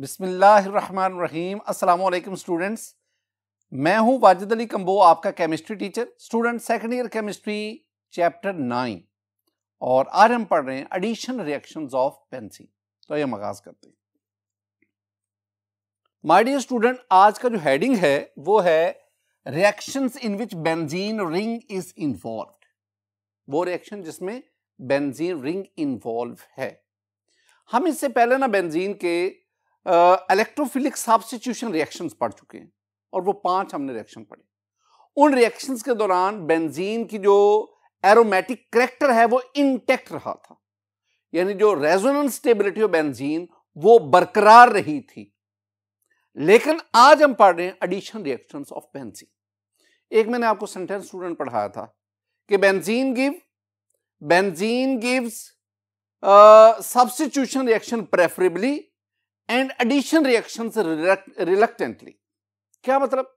बिसमीम अल्लाम स्टूडेंट्स मैं हूं वाजिद अली कम्बो आपका chemistry teacher student second year chemistry chapter nine और आज हम पढ़ रहे हैं एडिशन रिएक्शंस ऑफ पेंसिल तो ये हम आगाज करते हैं माय डियर स्टूडेंट आज का जो हेडिंग है वो है reactions in which benzene ring is involve वो रिएक्शन जिसमें बेंजीन रिंग इन्वॉल्व है हम इससे पहले ना बेंजीन के इलेक्ट्रोफिलिक सब्सिट्यूशन रिएक्शंस पढ़ चुके हैं और वो पांच हमने रिएक्शन पढ़े उन रिएक्शंस के दौरान बेंजीन की जो एरोमेटिक करेक्टर है वो इंटेक्ट रहा था यानी जो रेजोनेंस स्टेबिलिटी ऑफ बेंजीन वो बरकरार रही थी लेकिन आज हम पढ़ रहे हैं एडिशन रिएक्शन ऑफ बेंजीन एक मैंने आपको सेंटेंस स्टूडेंट पढ़ाया था कि benzene give benzene gives substitution reaction preferably and addition reaction reluctantly क्या मतलब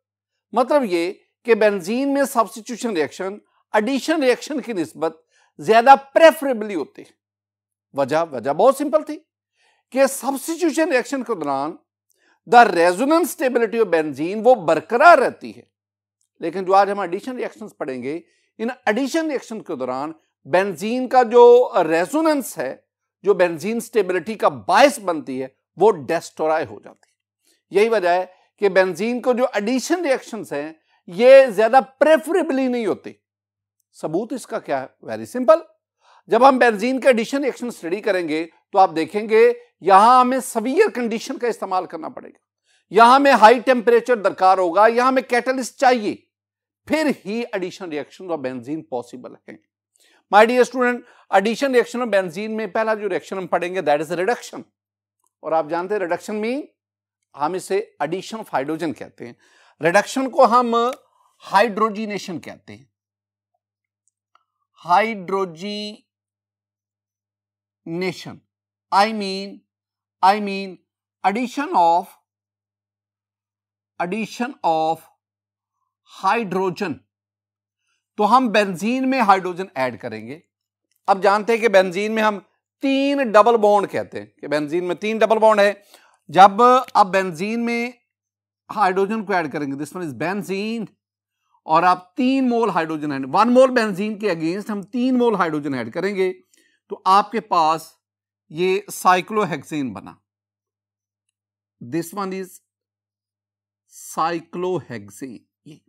मतलब ये कि बेंजीन में सब्सिट्यूशन रिएक्शन एडिशन रिएक्शन की नस्बत ज्यादा प्रेफरेबली होती है वजह वजह बहुत सिंपल थी कि सब्सिट्यूशन रिएक्शन के दौरान the resonance stability of benzene वो बरकरार रहती है लेकिन जो आज हम एडिशन रिएक्शन पढ़ेंगे इन एडिशन रिएक्शन के दौरान बेंजीन का जो रेजोनेंस है जो बेंजीन स्टेबिलिटी का बायस बनती है वो डेस्ट्रॉय हो जाती है यही वजह है कि बेंजीन को जो एडिशन रिएक्शंस हैं ये ज्यादा प्रेफरेबली नहीं होती सबूत इसका क्या है वेरी सिंपल जब हम बेंजीन के एडिशन रिएक्शन स्टडी करेंगे तो आप देखेंगे यहां हमें सवियर कंडीशन का इस्तेमाल करना पड़ेगा यहां हमें हाई टेम्परेचर दरकार होगा यहां हमें कैटलिस्ट चाहिए फिर ही एडिशन रिएक्शन और बेंजीन पॉसिबल है my dear student addition reaction और बेंजीन में पहला जो रिएक्शन हम पढ़ेंगे दैट इज रिडक्शन और आप जानते हैं रिडक्शन में हम इसे एडिशन ऑफ हाइड्रोजन कहते हैं रिडक्शन को हम हाइड्रोजिनेशन कहते हैं hydrogenation I mean I mean addition of addition of hydrogen तो हम बेंजीन में हाइड्रोजन ऐड करेंगे अब जानते हैं कि बेंजीन में हम तीन डबल बॉन्ड कहते हैं कि बेंजीन में तीन डबल बॉन्ड है जब आप बेंजीन में हाइड्रोजन को ऐड करेंगे दिस वन इज बेंजीन और आप तीन mole hydrogen add one mole benzene के अगेंस्ट हम तीन मोल हाइड्रोजन ऐड करेंगे तो आपके पास ये साइक्लोहेक्सेन बना this one is cyclohexane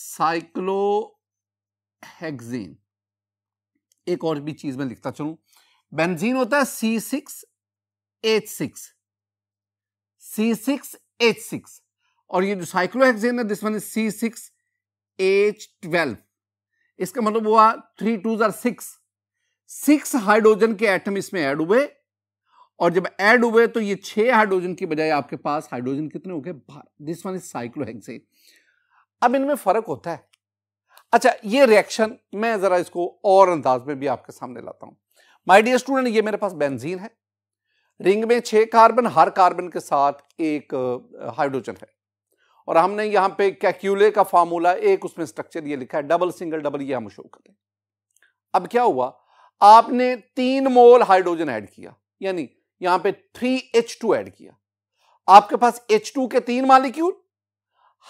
cyclohexane एक और भी चीज में लिखता चलू बेंजीन होता है C six H six C six H six और ये जो साइक्लोहेक्सेन है this one is C six H twelve इसका मतलब हुआ थ्री टू जर सिक्स सिक्स हाइड्रोजन के एटम इसमें ऐड हुए और जब ऐड हुए तो ये छह हाइड्रोजन की बजाय आपके पास हाइड्रोजन कितने हो गए दिस वन इज साइक्लोहेक्सेन अब इनमें फर्क होता है अच्छा ये रिएक्शन मैं ज़रा इसको और अंदाज में भी आपके सामने लाता हूं माय डियर स्टूडेंट ये मेरे पास बेंजीन है रिंग में छह कार्बन हर कार्बन के साथ एक हाइड्रोजन है और हमने यहां पे कैक्यूले का फार्मूला एक उसमें स्ट्रक्चर ये लिखा है डबल सिंगल डबल ये हम शो करते हैं अब क्या हुआ आपने तीन मोल हाइड्रोजन ऐड किया यानी यहां पे थ्री एच टू एड किया आपके पास एच टू के तीन मालिक्यूल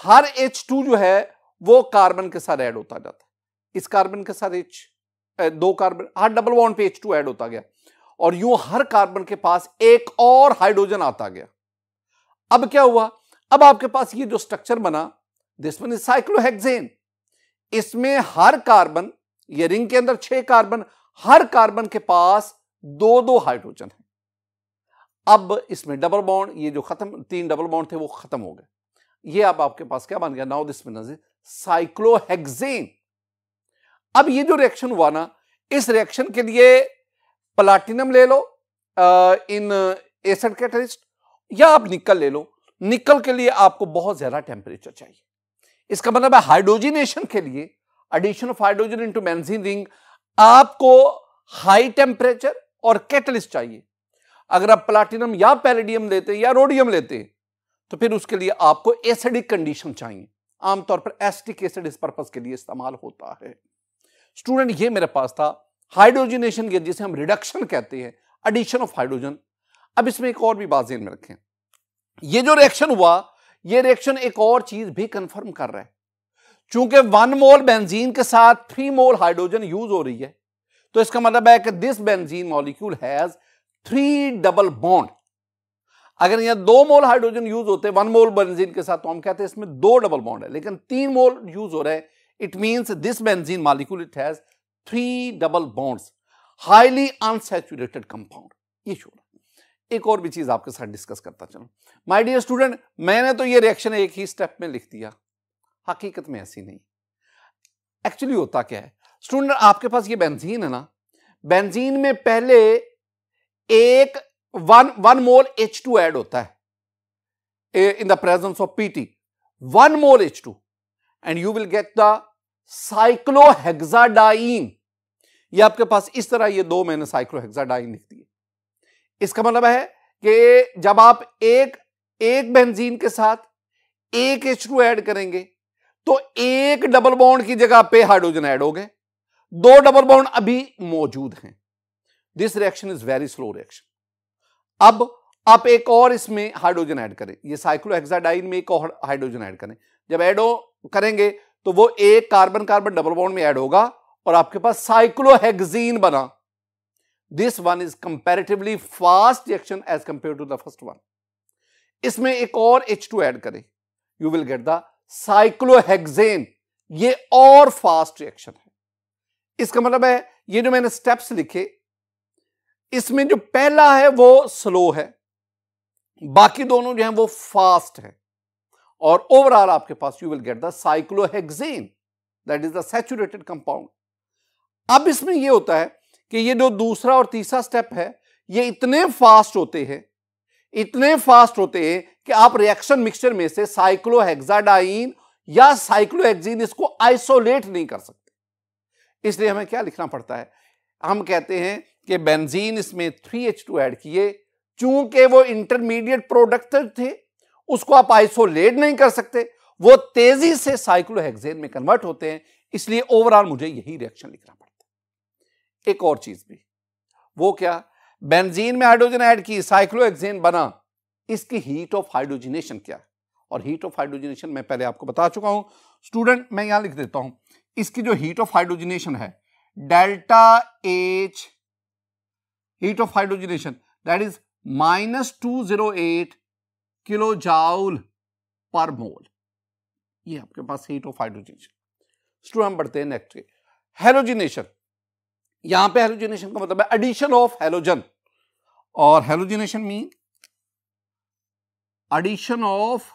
हर एच टू जो है वो कार्बन के साथ ऐड होता जाता है इस कार्बन के साथ एच दो कार्बन हर डबल बॉन्ड पे एच टू ऐड होता गया और यूं हर कार्बन के पास एक और हाइड्रोजन आता गया अब क्या हुआ अब आपके पास ये जो स्ट्रक्चर बना दिस वन इज साइक्लोहेक्सेन इसमें हर कार्बन ये रिंग के अंदर छह कार्बन हर कार्बन के पास दो दो हाइड्रोजन है अब इसमें डबल बॉन्ड ये जो खत्म तीन डबल बॉन्ड थे वो खत्म हो गए ये अब आपके पास क्या बन गया नाउ दिस नजर साइक्लोहेक्सेन अब ये जो रिएक्शन हुआ ना इस रिएक्शन के लिए प्लाटिनम ले लो आ, इन एसिड कैटलिस्ट या आप निकल ले लो निकल के लिए आपको बहुत ज्यादा टेम्परेचर चाहिए इसका मतलब है हाइड्रोजिनेशन के लिए addition of hydrogen into benzene ring आपको हाई टेम्परेचर और कैटलिस्ट चाहिए अगर आप प्लाटिनम या पैलेडियम लेते या रोडियम लेते हैं तो फिर उसके लिए आपको एसिडिक कंडीशन चाहिए आमतौर पर एस्टिक एसिड इस पर्पज के लिए इस्तेमाल होता है स्टूडेंट ये मेरे पास था हाइड्रोजनेशन के जिसे हम रिडक्शन कहते हैं एडिशन ऑफ हाइड्रोजन अब इसमें एक और भी बात में रखें ये जो रिएक्शन हुआ ये रिएक्शन एक और चीज भी कंफर्म कर रहा है चूंकि वन मोल बेंजीन के साथ थ्री मोल हाइड्रोजन यूज हो रही है तो इसका मतलब है कि this benzene molecule has three double bond अगर यहां दो मोल हाइड्रोजन यूज होते वन मोल बेंजीन के साथ तो हम कहते हैं इसमें दो डबल बॉन्ड है लेकिन तीन मोल यूज हो रहे हैं it means this benzene molecule it has three double bonds highly unsaturated compound ये शो एक और भी चीज आपके साथ डिस्कस करता चलो माय डियर स्टूडेंट मैंने तो ये रिएक्शन एक ही स्टेप में लिख दिया हकीकत में ऐसी नहीं एक्चुअली होता क्या है स्टूडेंट आपके पास ये बेंजीन है ना बेंजीन में पहले एक one one mole H two add होता है in the presence of PT one mole H two and you will get the cyclohexadiene ये आपके पास इस तरह ये दो मैंने साइक्लोहेक्साडाइन लिख दिए इसका मतलब है कि जब आप एक एक बेंजीन के साथ एक एच टू एड करेंगे तो एक डबल बॉन्ड की जगह पे हाइड्रोजन ऐड हो गए दो डबल बॉन्ड अभी मौजूद हैं this reaction is very slow reaction अब आप एक और इसमें हाइड्रोजन ऐड करें ये साइक्लोहेक्साडाइन में एक और हाइड्रोजन ऐड करें जब ऐड करेंगे तो वो एक कार्बन कार्बन डबल बॉन्ड में ऐड होगा और आपके पास साइक्लोहेक्सीन बना this one is comparatively fast reaction as compare to the first one इसमें एक और एच टू एड करें you will get the cyclohexane ये और फास्ट रिएक्शन है इसका मतलब है ये जो मैंने स्टेप्स लिखे इसमें जो पहला है वो स्लो है बाकी दोनों जो है वो फास्ट है और ओवरऑल आपके पास you will get the cyclohexane that is the saturated compound अब इसमें यह होता है कि ये जो दूसरा और तीसरा स्टेप है ये इतने फास्ट होते हैं इतने फास्ट होते हैं कि आप रिएक्शन मिक्सचर में से साइक्लोहेक्साडाइन या साइक्लोहेक्सिन इसको आइसोलेट नहीं कर सकते इसलिए हमें क्या लिखना पड़ता है हम कहते हैं कि बेंजीन इसमें थ्री एच टू एड किए चूंकि वो इंटरमीडिएट प्रोडक्ट थे उसको आप आइसोलेट नहीं कर सकते वो तेजी से साइक्लोहेक्सेन में कन्वर्ट होते हैं इसलिए ओवरऑल मुझे यही रिएक्शन लिखना पड़ता है एक और चीज भी वो क्या बेंजीन में हाइड्रोजन ऐड की साइक्लोहेक्सेन बना इसकी हीट ऑफ हाइड्रोजिनेशन क्या और हीट ऑफ हाइड्रोजिनेशन मैं पहले आपको बता चुका हूं स्टूडेंट मैं यहां लिख देता हूं इसकी जो हीट ऑफ हाइड्रोजिनेशन है delta H heat of hydrogenation that is minus 208 kilojoule per mole ये आपके पास हीट ऑफ हाइड्रोजनेशन स्टूडेंट बढ़ते हैं नेक्स्ट के हेलोजिनेशन यहां पे हेलोजिनेशन का मतलब है एडिशन ऑफ हेलोजन और halogenation mean addition of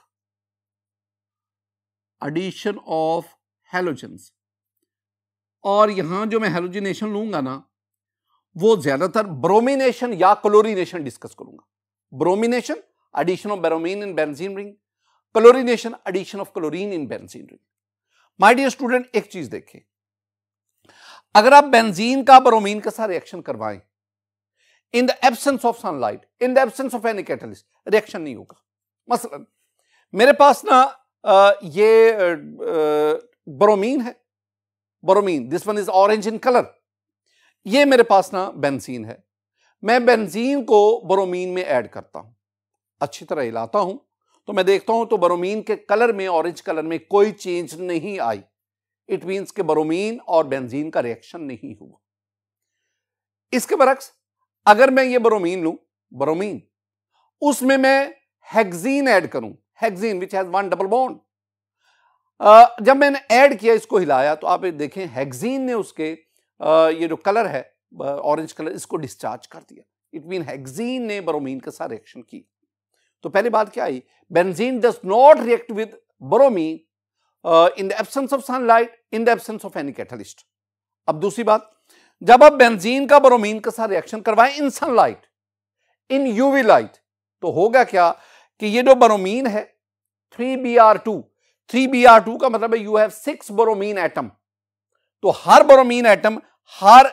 addition of halogen और यहां जो मैं हेलोजिनेशन लूंगा ना वो ज्यादातर ब्रोमिनेशन या क्लोरीनेशन डिस्कस करूंगा bromination addition of bromine in benzene ring chlorination addition of chlorine in benzene ring my dear student एक चीज देखें अगर आप बेंजीन का ब्रोमीन के साथ रिएक्शन करवाएं in the absence of sunlight in the absence of any catalyst reaction नहीं होगा मसलन मेरे पास ना ये ब्रोमीन है bromine this one is orange in colour ये मेरे पास ना बेंजीन है मैं बेंजीन को बरोमीन में ऐड करता हूँ अच्छी तरह हिलाता हूँ तो मैं देखता हूँ तो बरोमीन के कलर में ऑरेंज कलर में कोई चेंज नहीं आई इट मीन्स के बरोमीन और बेंजीन का रिएक्शन नहीं हुआ इसके बरक्स अगर मैं ये बरोमीन लूँ बरोमीन उसमें मैं हेक्जीन ऐड करूँ hexene which has one double bond जब मैंने ऐड किया इसको हिलाया तो आप देखें हेक्जीन ने उसके ये जो कलर है ऑरेंज कलर इसको डिस्चार्ज कर दिया इट मीन हेक्जीन ने बरोमीन के साथ रिएक्शन की तो पहली बात क्या आई benzene does not react with bromine in the absence of sunlight in the absence of any catalyst अब दूसरी बात जब आप बेंजीन का बरोमीन के साथ रिएक्शन करवाएं in sunlight in UV light तो होगा क्या कि ये जो बरोमीन है three B R two three B R two का मतलब है you have six bromine atom तो हर बरोमीन एटम हर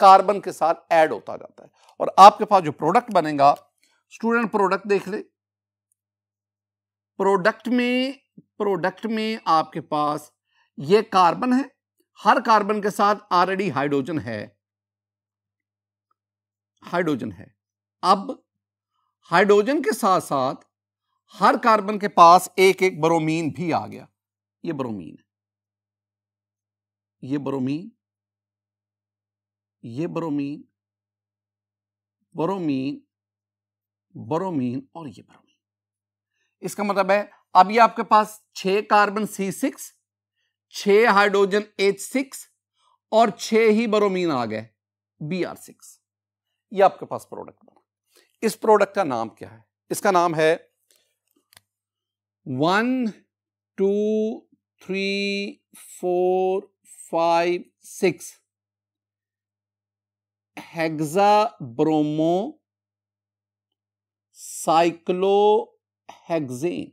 कार्बन के साथ ऐड होता जाता है और आपके पास जो प्रोडक्ट बनेगा स्टूडेंट प्रोडक्ट देख ले प्रोडक्ट में प्रोडक्ट में आपके पास ये कार्बन है हर कार्बन के साथ ऑलरेडी हाइड्रोजन है हाइड्रोजन है अब हाइड्रोजन के साथ साथ हर कार्बन के पास एक एक ब्रोमीन भी आ गया ये ब्रोमीन है ये ब्रोमीन ये बरोमीन बरोमीन बरोमीन और ये ब्रोमीन इसका मतलब है अब आपके पास छह कार्बन सी सिक्स छ हाइड्रोजन एच सिक्स और छह ही बरोमीन आ गए बी आर सिक्स ये आपके पास प्रोडक्ट बना इस प्रोडक्ट का नाम क्या है इसका नाम है one two three four five six hexa bromo cyclohexane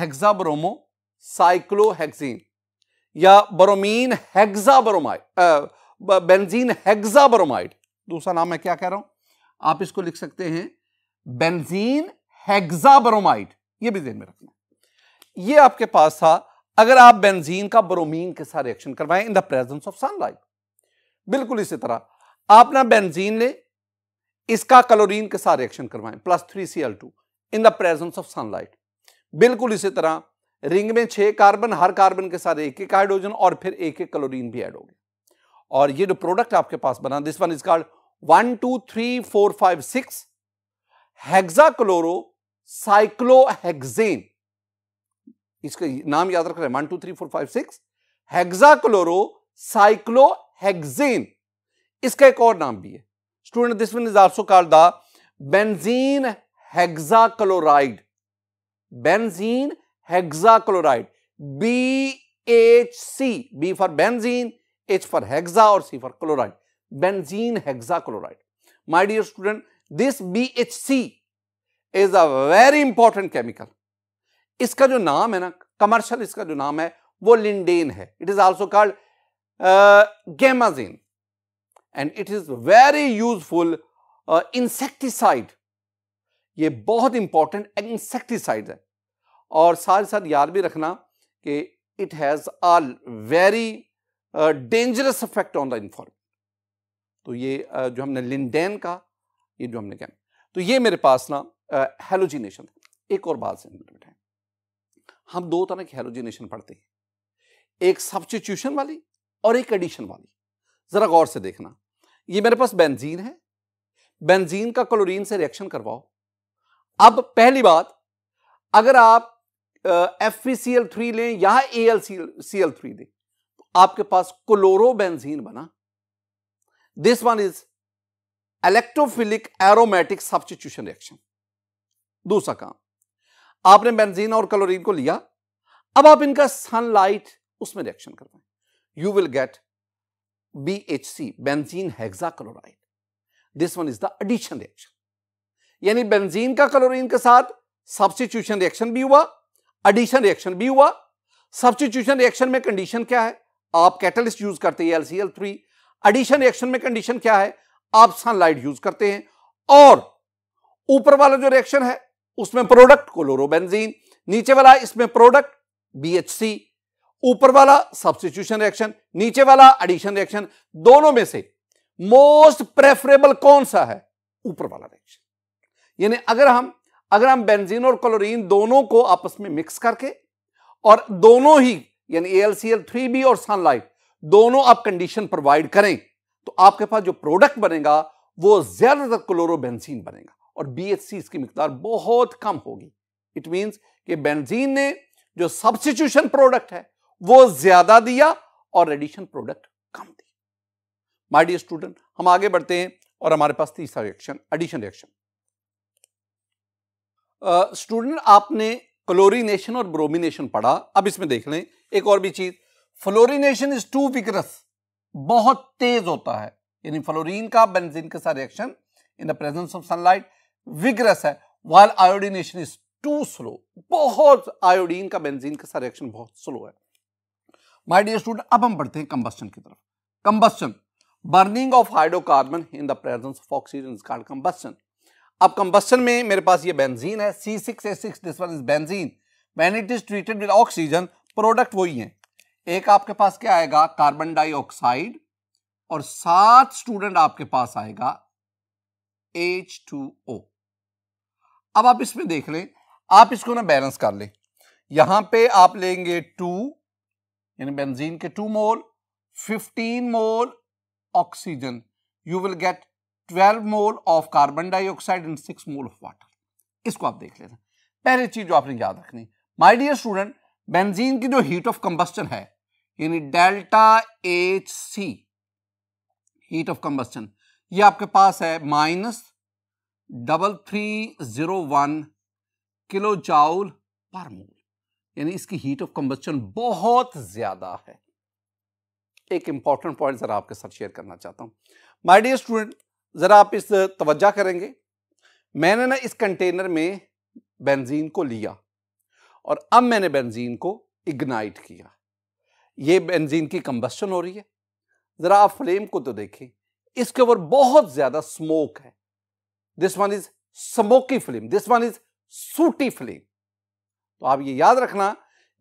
hexa bromo cyclohexane या bromine hexa bromide benzene hexa bromide दूसरा नाम मैं क्या कह रहा हूं आप इसको लिख सकते हैं बेंजीन हेक्सा ब्रोमाइड ये भी ध्यान में रखना ये आपके पास था अगर आप बेंजीन का ब्रोमीन के साथ रिएक्शन करवाएं in the presence of sunlight बिल्कुल इसी तरह आप ना बेंजीन ले इसका क्लोरीन के साथ रिएक्शन करवाएं plus three C L two in the presence of sunlight बिल्कुल इसी तरह रिंग में छह कार्बन हर कार्बन के साथ एक एक हाइड्रोजन और फिर एक एक क्लोरीन भी ऐड हो गया और ये जो प्रोडक्ट आपके पास बना this one is called one two three four five six hexachloro cyclohexane इसका नाम याद रख रहे हैं one two three four five six chloro cyclohexane इसका एक और नाम भी है student this one is also called the benzene hexa chloride benzene hexa chloride B H C B for benzene H for hexa और C for chloride benzene hexa chloride dear student this B H C is a very important chemical इसका जो नाम है ना commercial इसका जो नाम है वो लिंडेन है it is also called Uh, gamazine and it is very useful uh, insecticide ये बहुत इंपॉर्टेंट इंसेक्टिसाइड है और साथ साथ याद भी रखना कि it has a very dangerous effect on the inform तो ये uh, जो हमने लिंडेन का ये जो हमने कहा तो ये मेरे पास ना हेलोजिनेशन uh, एक और बात से है हम दो तरह के हेलोजिनेशन पढ़ते हैं एक सब्सटीट्यूशन वाली और एक एडिशन वाली ज़रा गौर से देखना ये मेरे पास बेंजीन है बेंजीन का क्लोरीन से रिएक्शन करवाओ अब पहली बात अगर आप एफ थ्री e लें या A L C L three लें तो आपके पास बेंजीन बना this one is electrophilic aromatic substitution reaction दूसरा काम आपने बेंजीन और क्लोरीन को लिया अब आप इनका सनलाइट उसमें रिएक्शन करवाएं you will get BHC, benzene hexachloride. This one is the addition reaction. यानी बेंजीन का क्लोरीन के साथ सब्सटीट्यूशन रिएक्शन भी हुआ एडिशन रिएक्शन भी हुआ सब्सटीट्यूशन रिएक्शन में कंडीशन क्या है आप कैटलिस्ट यूज करते हैं एलसीएल थ्री एडिशन रिएक्शन में कंडीशन क्या है आप सनलाइट यूज करते हैं और ऊपर वाला जो रिएक्शन है उसमें प्रोडक्ट क्लोरोबेंजीन नीचे वाला इसमें प्रोडक्ट बीएचसी ऊपर वाला सब्सिट्यूशन रिएक्शन नीचे वाला एडिशन रिएक्शन दोनों में से मोस्ट प्रेफरेबल कौन सा है ऊपर वाला रिएक्शन यानी अगर हम अगर हम बेंजीन और क्लोरीन दोनों को आपस में मिक्स करके और दोनों ही यानी एलसीएल थ्री बी और सनलाइट दोनों आप कंडीशन प्रोवाइड करें तो आपके पास जो प्रोडक्ट बनेगा वो ज्यादातर क्लोरोबेंजीन बनेगा और बी इसकी मकदार बहुत कम होगी इट मीन्स कि बेंजीन ने जो सब्सिट्यूशन प्रोडक्ट है वो ज्यादा दिया और एडिशन प्रोडक्ट कम दिया माय डियर स्टूडेंट हम आगे बढ़ते हैं और हमारे पास तीसरा रिएक्शन एडिशन रिएक्शन स्टूडेंट आपने क्लोरीनेशन और ब्रोमिनेशन पढ़ा अब इसमें देख लें एक और भी चीज फ्लोरिनेशन इज टू विकरस बहुत तेज होता है यानी फ्लोरीन का बेंजीन के साथ reaction in the presence of sunlight vigorous है while iodination is too slow बहुत आयोडीन का बेंजीन के साथ रिएक्शन बहुत स्लो है माय डियर स्टूडेंट अब हम बढ़ते हैं कंबस्टन की तरफ combustion burning of hydrocarbon in the presence of oxygen is called combustion अब कंबस्टन में मेरे पास ये बेंजीन है C six H six this one is benzene when it is treated with oxygen product वही है एक आपके पास क्या आएगा कार्बन डाइऑक्साइड और सात स्टूडेंट आपके पास आएगा एच टू ओ अब आप इसमें देख लें आप इसको ना बैलेंस कर लें यहां पे आप लेंगे टू यानी बेंजीन के two mole 15 mole oxygen you will get 12 mole of carbon dioxide and 6 mole of water इसको आप देख लेना पहली चीज जो आपने याद रखनी माय डियर स्टूडेंट बेंजीन की जो हीट ऑफ कंबस्टन है यानी delta H C heat of combustion ये आपके पास है minus double three zero one kilo joule per mole यानी इसकी हीट ऑफ कंबस्टन बहुत ज़्यादा है एक इंपॉर्टेंट पॉइंट ज़रा आपके साथ शेयर करना चाहता हूं माय डियर स्टूडेंट ज़रा आप इस तवज्जा करेंगे मैंने ना इस कंटेनर में बेंजीन को लिया और अब मैंने बेंजीन को इग्नाइट किया ये बेंजीन की कंबस्टन हो रही है ज़रा आप फ्लेम को तो देखें इसके ऊपर बहुत ज़्यादा स्मोक है this one is smoky flame this one is sooty flame तो आप ये याद रखना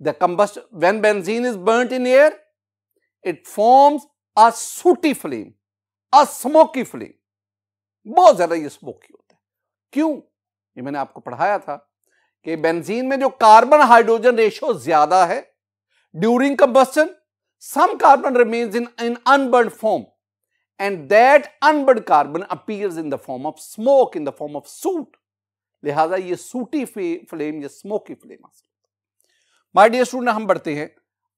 the combust when benzene is burn in air it forms a sooty flame a smoky flame बहुत ज्यादा ये स्मोकी होता है क्यों ये मैंने आपको पढ़ाया था कि बेंजीन में जो कार्बन हाइड्रोजन रेशियो ज्यादा है during combustion some carbon remains in in unburn form and that unburn carbon appears in the form of smoke in the form of soot लिहाजा ये सूटी फ्लेम या स्मोकी फ्लेम हासिल my dear student हम बढ़ते हैं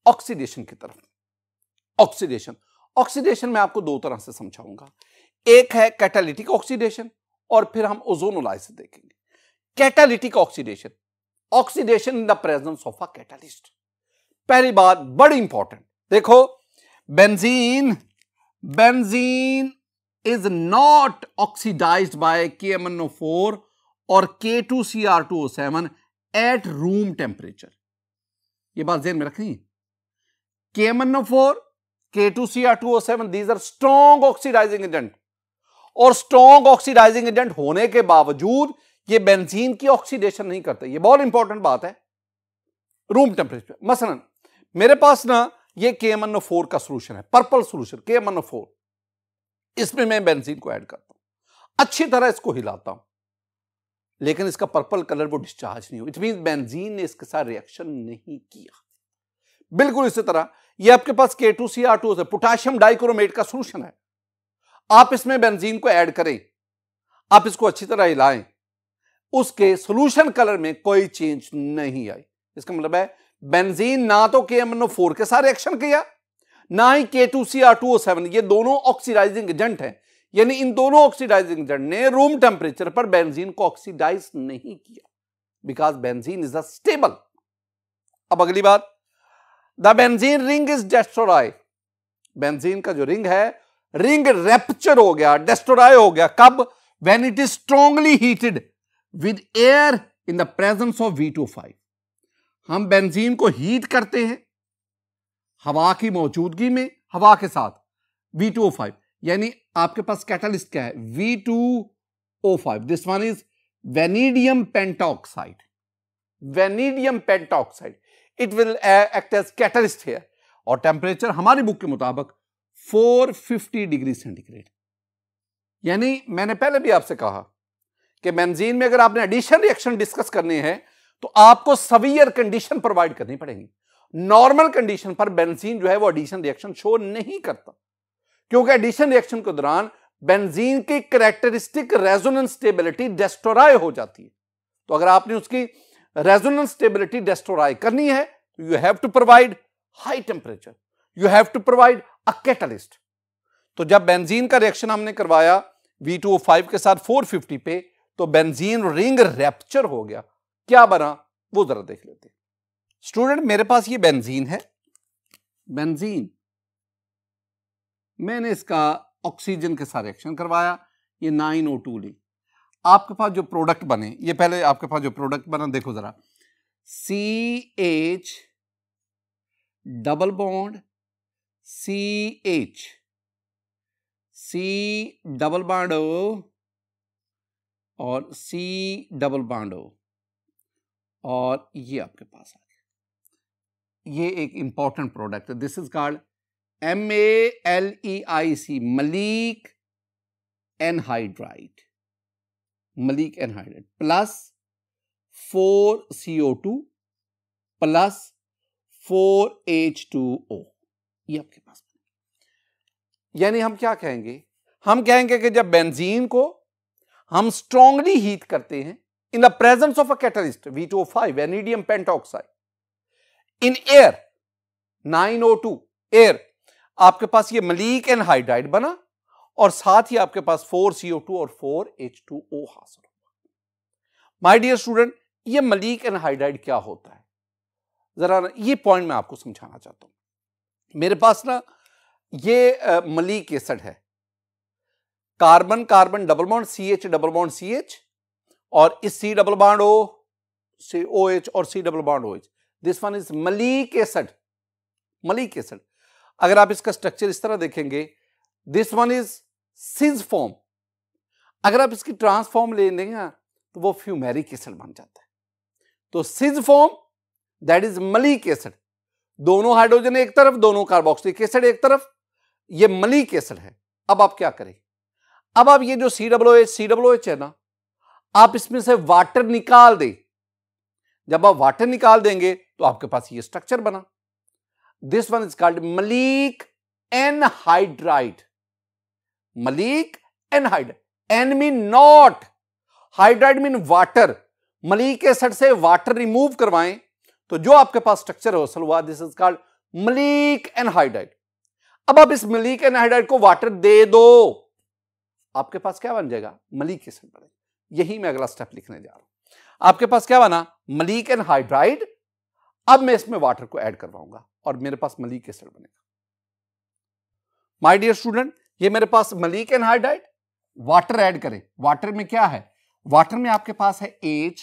ऑक्सीडेशन की तरफ ऑक्सीडेशन ऑक्सीडेशन में आपको दो तरह से समझाऊंगा एक है कैटालिटिक ऑक्सीडेशन और फिर हम ओजोनोलाइस देखेंगे catalytic oxidation oxidation in the presence of a catalyst पहली बात बड़ी इंपॉर्टेंट देखो benzene benzene is not oxidized by K M O four और K two C R two O seven at room temperature ये बात जेन में रखनी K M N O four K two C R two O seven these are strong oxidizing agent और strong oxidizing agent होने के बावजूद ये बेंजीन की ऑक्सीडेशन नहीं करते ये बहुत इंपॉर्टेंट बात है रूम टेम्परेचर मसलन मेरे पास ना ये के एम एन फोर का सोल्यूशन है purple solution K M N four इसमें मैं बेंजीन को ऐड करता हूं अच्छी तरह इसको हिलाता हूं लेकिन इसका पर्पल कलर वो डिस्चार्ज नहीं हो इट मीन बेंजीन ने इसके साथ रिएक्शन नहीं किया बिल्कुल इसी तरह ये आपके पास K two C R two potassium dichromate का सोल्यूशन है आप इसमें बेंजीन को ऐड करें आप इसको अच्छी तरह हिलाएं उसके सोल्यूशन कलर में कोई चेंज नहीं आई इसका मतलब है बेंजीन ना तो के एम फोर के साथ रिएक्शन किया ना ही K two C R two O seven ये दोनों ऑक्सीडाइजिंग एजेंट हैं यानी इन दोनों ऑक्सीडाइजिंग एजेंट ने रूम टेम्परेचर पर बेंजीन को ऑक्सीडाइज नहीं किया because benzene is a stable अब अगली बात the benzene ring is destroy benzene का जो रिंग है रिंग रेप्चर हो गया डेस्टोराय हो गया कब when it is strongly heated with air in the presence of V two five हम बेंजीन को हीट करते हैं हवा की मौजूदगी में हवा के साथ वी टू फाइव यानी आपके पास कैटलिस्ट क्या है V two O five this one is vanadium pentoxide vanadium pentoxide it will act as catalyst है और टेम्परेचर हमारी बुक के मुताबिक 450 डिग्री सेंटीग्रेड यानी मैंने पहले भी आपसे कहा कि बेंजीन में अगर आपने एडिशन रिएक्शन डिस्कस करने हैं तो आपको सवियर कंडीशन प्रोवाइड करनी पड़ेगी नॉर्मल कंडीशन पर बेंजीन जो है वो एडिशन रिएक्शन शो नहीं करता क्योंकि एडिशन रिएक्शन के दौरान बेंजीन की करेक्टरिस्टिक रेजोनेंस स्टेबिलिटी डेस्ट्रॉय हो जाती है तो अगर आपने उसकी रेजोनेंस स्टेबिलिटी डेस्ट्रॉय करनी है तो you have to provide high temperature you have to provide a catalyst तो जब बेंजीन का रिएक्शन हमने करवाया V2O5 के साथ 450 पे तो बेंजीन रिंग रैप्चर हो गया क्या बना वो जरा देख लेते स्टूडेंट मेरे पास ये बेंजीन है बेंजीन मैंने इसका ऑक्सीजन के साथ रिएक्शन करवाया ये नाइन ओ टू ली आपके पास जो प्रोडक्ट बने ये पहले आपके पास जो प्रोडक्ट बना देखो ज़रा C H double bond C H C double bond O और सी डबल बॉन्ड ओ और ये आपके पास आ गया ये एक इंपॉर्टेंट प्रोडक्ट है this is called M A L E I C maleic anhydride maleic anhydride plus four C O two plus four H two O ये आपके पास यानी हम क्या कहेंगे हम कहेंगे कि जब बेंजीन को हम स्ट्रांगली हीट करते हैं in the presence of a catalyst V two five vanadium pentoxide in air nine O two air आपके पास ये मलिक एन हाइड्राइड बना और साथ ही आपके पास फोर सीओ टू और फोर एच टू ओ हासिल होगा डियर स्टूडेंट ये मलिक एन हाइड्राइड क्या होता है जरा ये पॉइंट मैं आपको समझाना चाहता हूं मेरे पास ना ये मलिक एसड है carbon carbon double bond C H double bond C H और इस C double bond O C O H और C double bond O H this one is maleic acid maleic acid अगर आप इसका structure इस तरह देखेंगे this one is cis form अगर आप इसकी ट्रांसफॉर्म ले लेंगे तो वो फ्यूमेरिक एसिड बन जाता है तो cis form that is maleic acid दोनों हाइड्रोजन एक तरफ दोनों कार्बोक्सिलिक एसिड एक तरफ ये मलिक एसिड है अब आप क्या करें अब आप ये जो सी डब्लो एच सी डब्लो एच है ना आप इसमें से वाटर निकाल दें जब आप वाटर निकाल देंगे तो आपके पास ये स्ट्रक्चर बना This one is called malic anhydride. Malic anhydride. An mean not hydride mean water maleic acid से वाटर रिमूव करवाएं तो जो आपके पास स्ट्रक्चर है असल हुआ this is called maleic anhydride अब आप इस मलिक एनहाइड्राइड को वाटर दे दो आपके पास क्या बन जाएगा मलिक एसिड बनेगा यही मैं अगला स्टेप लिखने जा रहा हूं आपके पास क्या बना मलिक एनहाइड्राइड अब मैं इसमें वाटर को ऐड करवाऊंगा और मेरे पास मलिक एसिड बनेगा माय डियर स्टूडेंट ये मेरे पास मलिक एनहाइड्राइड वाटर ऐड करें वाटर में क्या है वाटर में आपके पास है एच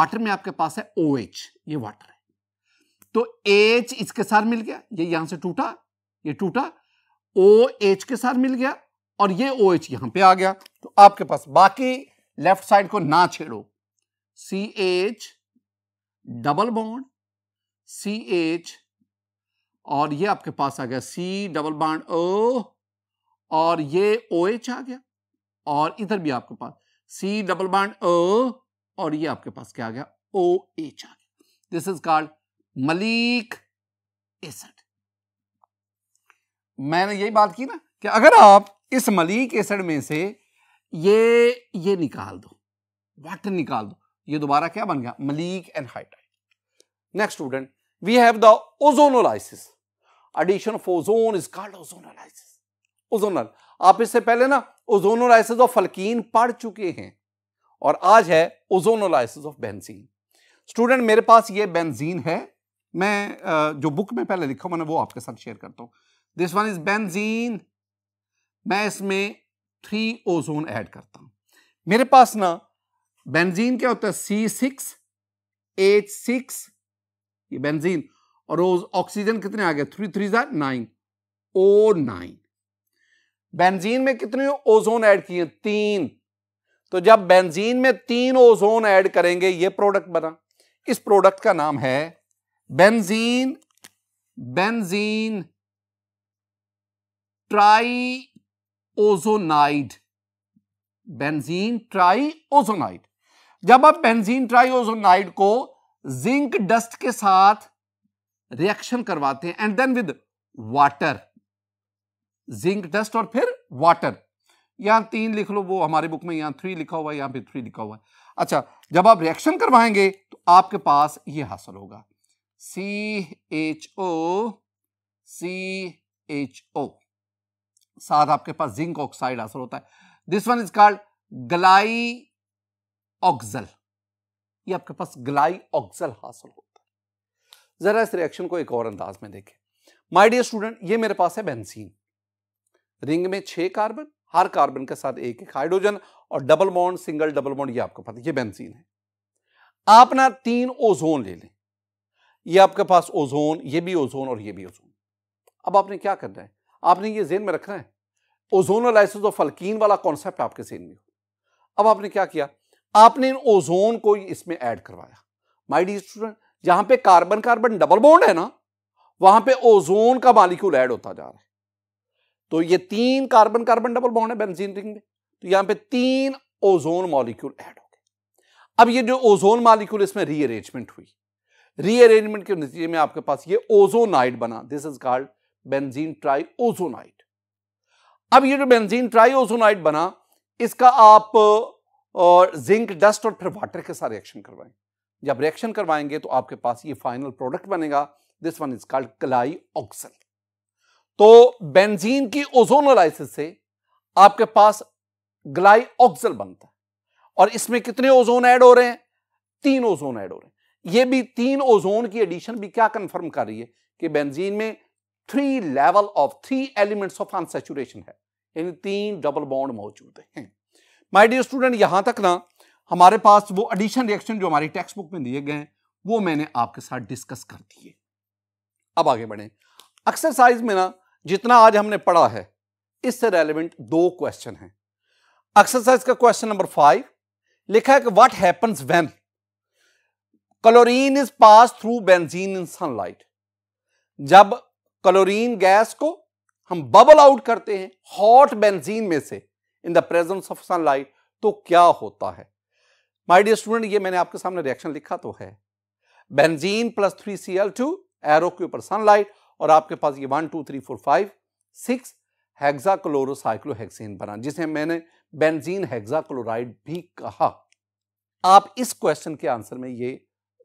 वाटर में आपके पास है ओ OH, ये वाटर है तो एच इसके साथ मिल गया ये यहां से टूटा ये टूटा ओ OH के साथ मिल गया और ये ओ OH यहां पे आ गया तो आपके पास बाकी लेफ्ट साइड को ना छेड़ो C H double bond C H और ये आपके पास आ गया सी डबल बाड ओ और ये ओ एच आ गया और इधर भी आपके पास सी डबल बाड ओ और ये आपके पास क्या आ गया ओ एच आ गया this is called maleic acid मैंने यही बात की ना कि अगर आप इस मलिक एसड में से ये ये निकाल दो वाटर निकाल दो ये दोबारा क्या बन गया maleic anhydride next student we have the ozonolysis addition of ozone is called ozonolysis ओजोनल आप इससे पहले ना ओजोनोलाइसिस ऑफ फल्कीन पढ़ चुके हैं और आज है ओजोनोलाइसिस ऑफ बेंजीन स्टूडेंट मेरे पास ये बेंजीन है मैं जो बुक में पहले लिखा मैंने वो आपके साथ शेयर करता हूं दिस वन इज बेंजीन मैं इसमें थ्री ओजोन ऐड करता हूं मेरे पास ना बेंजीन क्या होता है सी सिक्स एच सिक्स ये बेंजीन और ऑक्सीजन कितने आ गए थ्री थ्री जार नाइन ओ नाइन बेंजीन में कितने ओजोन ऐड किए तीन तो जब बेंजीन में तीन ओजोन ऐड करेंगे ये प्रोडक्ट बना इस प्रोडक्ट का नाम है benzene benzene triozonide benzene triozonide जब आप बेंजीन ट्राई ओजोनाइड को जिंक डस्ट के साथ रिएक्शन करवाते हैं and then with water zinc dust और फिर वाटर यहां तीन लिख लो वो हमारे बुक में यहां थ्री लिखा हुआ है यहां पे थ्री लिखा हुआ है अच्छा जब आप रिएक्शन करवाएंगे तो आपके पास ये हासिल होगा C H O C H O साथ आपके पास जिंक ऑक्साइड हासिल होता है दिस वन इज कॉल्ड ग्लाई ऑक्सल ये आपके पास ग्लाई ऑक्सल हासिल हो ज़रा इस रिएक्शन को एक और अंदाज में देखें माय डियर स्टूडेंट ये मेरे पास है बेंसीन रिंग में छह कार्बन हर कार्बन के साथ एक एक हाइड्रोजन और double bond single double bond ये आपको पता है ये बेंसीन है आप ना तीन ओजोन ले लें ये आपके पास ओजोन ये भी ओजोन और ये भी ओजोन अब आपने क्या करना है आपने ये जेन में रखना है ओजोन और लाइसेंस और फलकीन वाला कॉन्सेप्ट आपके जेन में हो अब आपने क्या किया आपने इन ओजोन को इसमें ऐड करवाया माय डियर स्टूडेंट जहां पे कार्बन कार्बन डबल बॉन्ड है ना वहां पे ओजोन का मालिक्यूल ऐड होता जा रहा है तो ये तीन कार्बन कार्बन डबल बॉन्ड है बेंजीन रिंग में तो यहां पे तीन ओजोन मॉलिक्यूल ऐड हो गए अब ये जो ओजोन मॉलिक्यूल इसमें रीअरेंजमेंट हुई रीअरेंजमेंट के नतीजे में आपके पास ये ओजोनाइड बना this is called benzene triozonide अब ये जो बेंजीन ट्राई ओजोनाइड बना इसका आप और जिंक डस्ट और फिर वाटर के साथ रिएक्शन करवाएं जब रिएक्शन करवाएंगे तो आपके पास ये फाइनल प्रोडक्ट बनेगा this one is called glyoxal तो बेंजीन की ओजोनोलाइसिस से आपके पास ग्लाई ऑक्सल बनता है और इसमें कितने ओजोन ऐड हो रहे हैं तीन ओजोन ऐड हो रहे हैं ये भी तीन ओजोन की एडिशन भी क्या कंफर्म कर रही है कि बेंजीन में three level of three elements of unsaturation है यानी तीन डबल बॉन्ड मौजूद हैं माय डियर स्टूडेंट यहां तक ना हमारे पास वो एडिशन रिएक्शन जो हमारी टेक्स्ट बुक में दिए गए हैं वो मैंने आपके साथ डिस्कस कर दिए अब आगे बढ़े एक्सरसाइज में ना जितना आज हमने पढ़ा है इससे रेलिवेंट दो क्वेश्चन हैं एक्सरसाइज का क्वेश्चन नंबर फाइव लिखा है कि what happens when chlorine is pass through benzene in sunlight जब क्लोरीन गैस को हम बबल आउट करते हैं हॉट बेंजीन में से in the presence of sunlight तो क्या होता है माय डियर स्टूडेंट ये मैंने आपके सामने रिएक्शन लिखा तो है benzene plus three C L two arrow के ऊपर सनलाइट और आपके पास ये one two three four five six hexachlorocyclohexane बना जिसे मैंने बेंजीन हेक्सा क्लोराइड भी कहा आप इस क्वेश्चन के आंसर में ये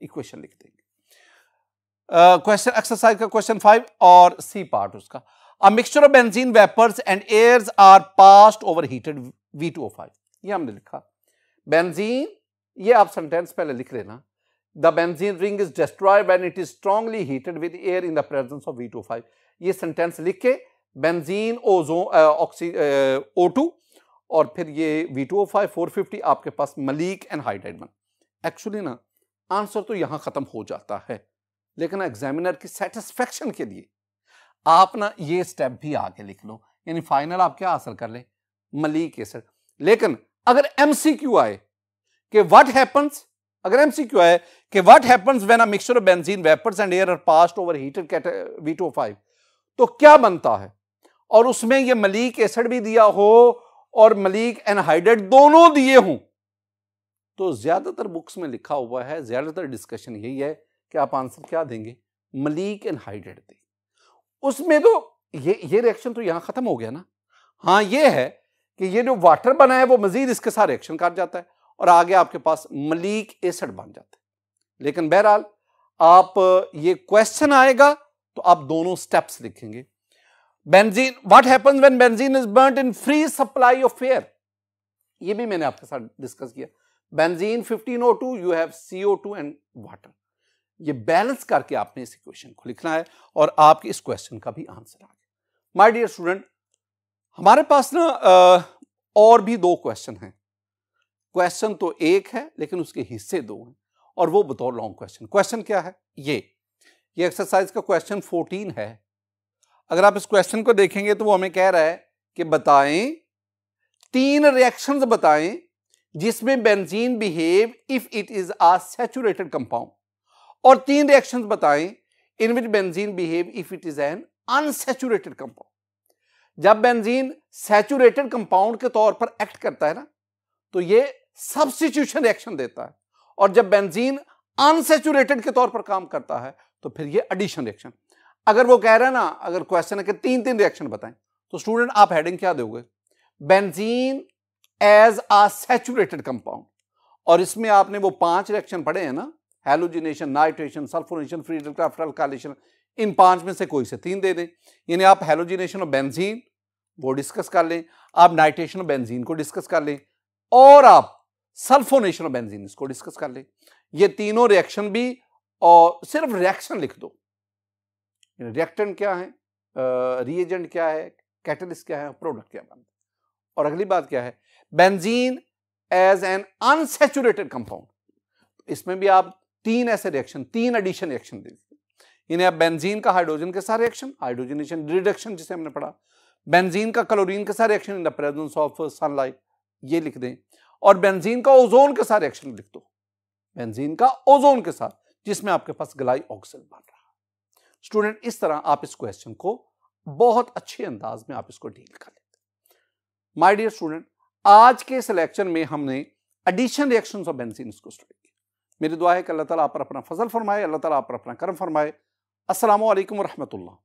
इक्वेशन लिख देंगे क्वेश्चन एक्सरसाइज का क्वेश्चन फाइव और सी पार्ट उसका a mixture of benzene vapours and airs are passed over heated V two O five ये हमने लिखा बेंजीन ये आप सेंटेंस पहले लिख लेना the benzene ring is destroy when it is strongly heated with air in the presence of five ये sentence लिख के बेंजीन ओजो ऑक्सी टू और फिर ये फोर फिफ्टी आपके पास मलिक एंड हाइड्राइडमन एक्चुअली ना आंसर तो यहाँ ख़त्म हो जाता है लेकिन एग्जामिनर की सेटिस्फेक्शन के लिए आप ना ये स्टेप भी आगे लिख लो यानी फाइनल आप क्या हासिल कर ले मलिक सर लेकिन अगर एमसीक्यू आए कि व्हाट हैपन्स अगर एमसीक्यू है कि what happens when a mixture of benzene vapours and air are passed over two five तो क्या बनता है और उसमें ये मलिक एसिड भी दिया हो और मलिक एनहाइड्रेट दोनों दिए हों तो ज्यादातर बुक्स में लिखा हुआ है ज्यादातर डिस्कशन यही है कि आप आंसर क्या देंगे मलिक एनहाइड्रेट देंगे उसमें तो ये ये रिएक्शन तो यहां खत्म हो गया ना हाँ ये है कि ये जो वाटर बना है वो मजीद इसके साथ रिएक्शन काट जाता है और आगे आपके पास मलिक एसड बन जाते लेकिन बहरहाल आप ये क्वेश्चन आएगा तो आप दोनों स्टेप्स लिखेंगे benzene what happens when benzene is burn in free supply of air ये भी मैंने आपके साथ डिस्कस किया benzene 1502 you have C two and water ये बैलेंस करके आपने इस इक्वेशन को लिखना है और आपके इस क्वेश्चन का भी आंसर आ गया माई डियर स्टूडेंट हमारे पास ना और भी दो क्वेश्चन हैं क्वेश्चन तो एक है लेकिन उसके हिस्से दो हैं और वो बताओ लॉन्ग क्वेश्चन क्वेश्चन क्या है ये ये एक्सरसाइज का क्वेश्चन फोर्टीन है अगर आप इस क्वेश्चन को देखेंगे तो वो हमें कह रहा है कि बताएं तीन रिएक्शंस बताएं जिसमें benzene behave if it is a saturated compound और तीन रिएक्शंस बताएं in which benzene behave if it is an unsaturated compound जब बेंजीन सेचुरेटेड कंपाउंड के तौर पर एक्ट करता है ना तो ये सब्सिट्यूशन रिएक्शन देता है और जब बेंजीन अनसेचुरेटेड के तौर पर काम करता है तो फिर ये एडिशन रिएक्शन अगर वो कह रहे हैं ना अगर क्वेश्चन है कि तीन तीन रिएक्शन बताएं तो स्टूडेंट आप हेडिंग क्या दोगे benzene as a saturated compound और इसमें आपने वो पांच रिएक्शन पढ़े हैं ना halogenation nitration sulphonation free alkylation इन पांच में से कोई से तीन दे दें यानी आप हेलोजिनेशन और बेंजीन वो डिस्कस कर लें आप नाइट्रेशन और बेंजीन को डिस्कस कर लें और आप सल्फोनेशन और बेंजीन इसको डिस्कस कर ले ये तीनों रिएक्शन भी और सिर्फ रिएक्शन लिख दो रिएक्टेंट क्या है रिएजेंट क्या है कैटलिस्ट क्या है प्रोडक्ट क्या बनता है और अगली बात क्या है benzene as an unsaturated compound इसमें भी आप तीन ऐसे रिएक्शन तीन एडिशन रिएक्शन दे इन्हें आप बेंजीन का हाइड्रोजन के साथ रिएक्शन हाइड्रोजनेशन रिडक्शन जिसे हमने पढ़ा बेंजीन का क्लोरीन के साथ reaction in the presence of sunlight ये लिख दें और बेंजीन का ओजोन के साथ रिएक्शन लिख दो बेंजीन का ओजोन के साथ जिसमें आपके पास गलाई ऑक्सल बन रहा है स्टूडेंट इस तरह आप इस क्वेश्चन को बहुत अच्छे अंदाज में आप इसको डील कर लेते माई डियर स्टूडेंट आज के सिलेक्शन में हमने एडिशन रिएक्शन ऑफ बेंजीन इसको स्टडी किया मेरी दुआ है कि अल्लाह ताला आप पर अपना फजल फरमाए अल्लाह ताला आप पर अपना करम फरमाए असलम वरहमतुल्ला